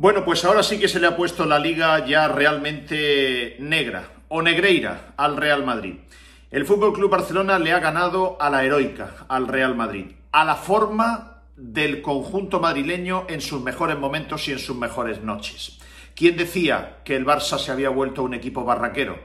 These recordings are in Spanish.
Bueno, pues ahora sí que se le ha puesto la liga ya realmente negra o negreira al Real Madrid. El Fútbol Club Barcelona le ha ganado a la heroica al Real Madrid, a la forma del conjunto madrileño en sus mejores momentos y en sus mejores noches. ¿Quién decía que el Barça se había vuelto un equipo barraquero?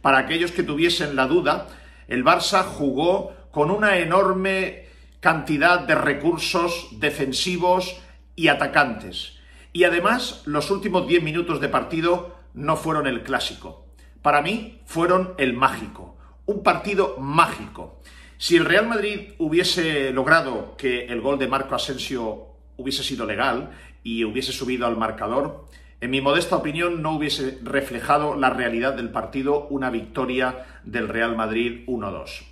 Para aquellos que tuviesen la duda, el Barça jugó con una enorme cantidad de recursos defensivos y atacantes y además, los últimos 10 minutos de partido no fueron el clásico. Para mí, fueron el mágico. Un partido mágico. Si el Real Madrid hubiese logrado que el gol de Marco Asensio hubiese sido legal y hubiese subido al marcador, en mi modesta opinión no hubiese reflejado la realidad del partido una victoria del Real Madrid 1-2.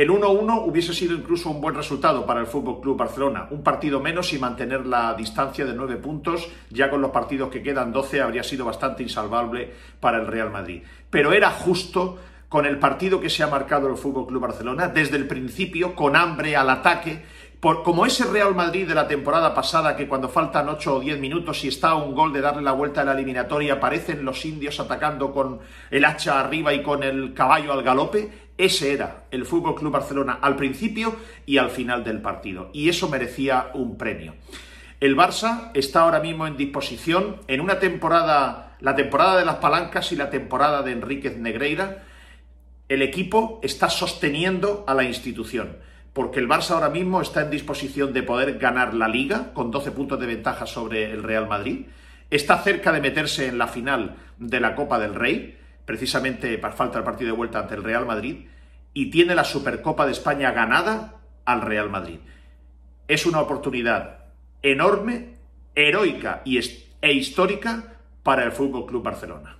El 1-1 hubiese sido incluso un buen resultado para el Fútbol Club Barcelona, un partido menos y mantener la distancia de 9 puntos, ya con los partidos que quedan 12 habría sido bastante insalvable para el Real Madrid. Pero era justo con el partido que se ha marcado el Fútbol Club Barcelona desde el principio con hambre al ataque como ese Real Madrid de la temporada pasada, que cuando faltan 8 o 10 minutos y está a un gol de darle la vuelta a la eliminatoria, aparecen los indios atacando con el hacha arriba y con el caballo al galope, ese era el Fútbol Club Barcelona al principio y al final del partido, y eso merecía un premio. El Barça está ahora mismo en disposición en una temporada, la temporada de las palancas y la temporada de Enríquez Negreira. El equipo está sosteniendo a la institución, porque el Barça ahora mismo está en disposición de poder ganar la liga con 12 puntos de ventaja sobre el Real Madrid. Está cerca de meterse en la final de la Copa del Rey precisamente falta el partido de vuelta ante el Real Madrid, y tiene la Supercopa de España ganada al Real Madrid. Es una oportunidad enorme, heroica y e histórica para el Fútbol Club Barcelona.